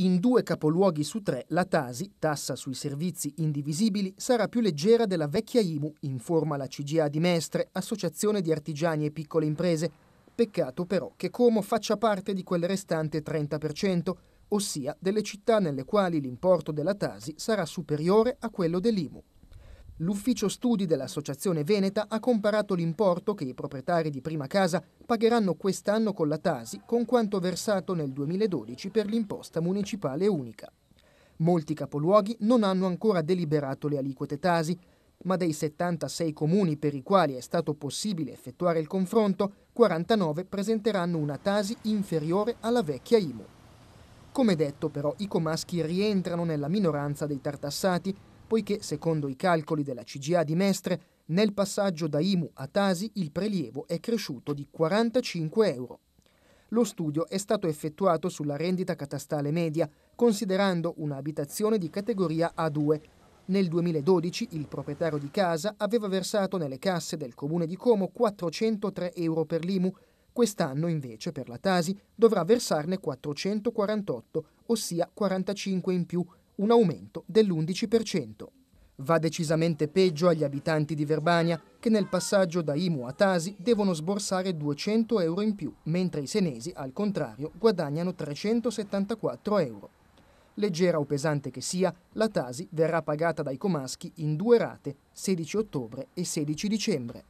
In due capoluoghi su tre la Tasi, tassa sui servizi indivisibili, sarà più leggera della vecchia IMU, informa la CGA di Mestre, Associazione di Artigiani e Piccole Imprese. Peccato però che Como faccia parte di quel restante 30%, ossia delle città nelle quali l'importo della Tasi sarà superiore a quello dell'IMU. L'ufficio studi dell'Associazione Veneta ha comparato l'importo che i proprietari di prima casa pagheranno quest'anno con la Tasi con quanto versato nel 2012 per l'imposta municipale unica. Molti capoluoghi non hanno ancora deliberato le aliquote Tasi, ma dei 76 comuni per i quali è stato possibile effettuare il confronto, 49 presenteranno una tasi inferiore alla vecchia IMU. Come detto però, i comaschi rientrano nella minoranza dei tartassati poiché secondo i calcoli della CGA di Mestre nel passaggio da IMU a Tasi il prelievo è cresciuto di 45 euro. Lo studio è stato effettuato sulla rendita catastale media, considerando un'abitazione di categoria A2. Nel 2012 il proprietario di casa aveva versato nelle casse del comune di Como 403 euro per l'IMU, quest'anno invece per la Tasi dovrà versarne 448, ossia 45 in più, un aumento dell'11%. Va decisamente peggio agli abitanti di Verbania che nel passaggio da Imu a Tasi devono sborsare 200 euro in più, mentre i senesi, al contrario, guadagnano 374 euro. Leggera o pesante che sia, la Tasi verrà pagata dai comaschi in due rate, 16 ottobre e 16 dicembre.